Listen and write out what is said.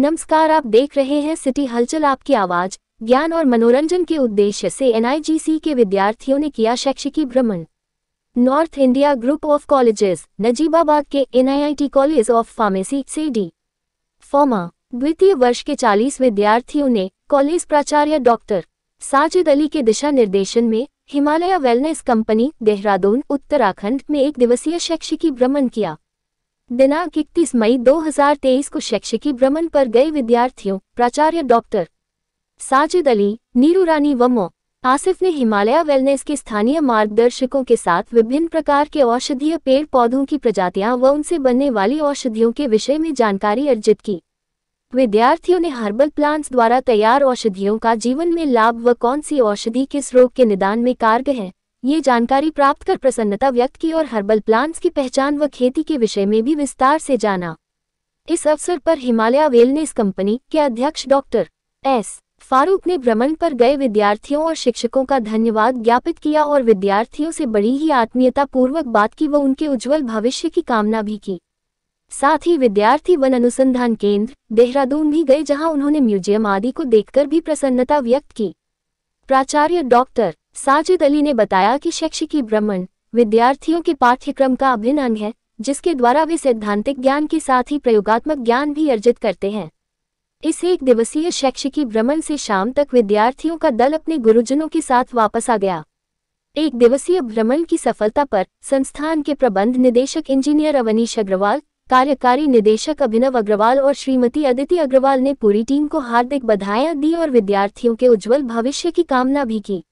नमस्कार आप देख रहे हैं सिटी हलचल आपकी आवाज ज्ञान और मनोरंजन के उद्देश्य से एनआईजीसी के विद्यार्थियों ने किया शैक्षिकी भ्रमण North India group of colleges Najibabad के एनआईआईटी कॉलेज ऑफ फार्मेसी से डी फॉर्मा द्वितीय वर्ष के 40 विद्यार्थियों ने कॉलेज प्राचार्य डॉक्टर साजिद अली के दिशा निर्देशन में हिमालय वेलनेस कंपनी देहरादून उत्तराखंड में एक दिवसीय शैक्षिकी भ्रमण किया दिनांक इकतीस मई 2023 को शैक्षिकी भ्रमण पर गए विद्यार्थियों प्राचार्य डॉक्टर साजिद अली नीरू रानी वमो आसिफ ने हिमालय वेलनेस के स्थानीय मार्गदर्शकों के साथ विभिन्न प्रकार के औषधीय पेड़ पौधों की प्रजातियां व उनसे बनने वाली औषधियों के विषय में जानकारी अर्जित की विद्यार्थियों ने हर्बल प्लांट्स द्वारा तैयार औषधियों का जीवन में लाभ व कौन सी औषधि किस रोग के निदान में कारग है ये जानकारी प्राप्त कर प्रसन्नता व्यक्त की और हर्बल प्लांट्स की पहचान व खेती के विषय में भी विस्तार से जाना इस अवसर पर हिमालय वेलनेस कंपनी के अध्यक्ष डॉक्टर एस फारूक ने भ्रमण पर गए विद्यार्थियों और शिक्षकों का धन्यवाद ज्ञापित किया और विद्यार्थियों से बड़ी ही आत्मीयता पूर्वक बात की व उनके उज्जवल भविष्य की कामना भी की साथ ही विद्यार्थी वन अनुसंधान केंद्र देहरादून भी गए जहां उन्होंने म्यूजियम आदि को देखकर भी प्रसन्नता व्यक्त की प्राचार्य डॉक्टर साजिद अली ने बताया कि शैक्षिकी भ्रमण विद्यार्थियों के पाठ्यक्रम का अभिन्न अंग है जिसके द्वारा वे सैद्धांतिक ज्ञान के साथ ही प्रयोगात्मक ज्ञान भी अर्जित करते हैं इस एक दिवसीय शैक्षिकी भ्रमण से शाम तक विद्यार्थियों का दल अपने गुरुजनों के साथ वापस आ गया एक दिवसीय भ्रमण की सफलता पर संस्थान के प्रबंध निदेशक इंजीनियर अवनीश अग्रवाल कार्यकारी निदेशक अभिनव अग्रवाल और श्रीमती अदिति अग्रवाल ने पूरी टीम को हार्दिक बधाइयां दी और विद्यार्थियों के उज्जवल भविष्य की कामना भी की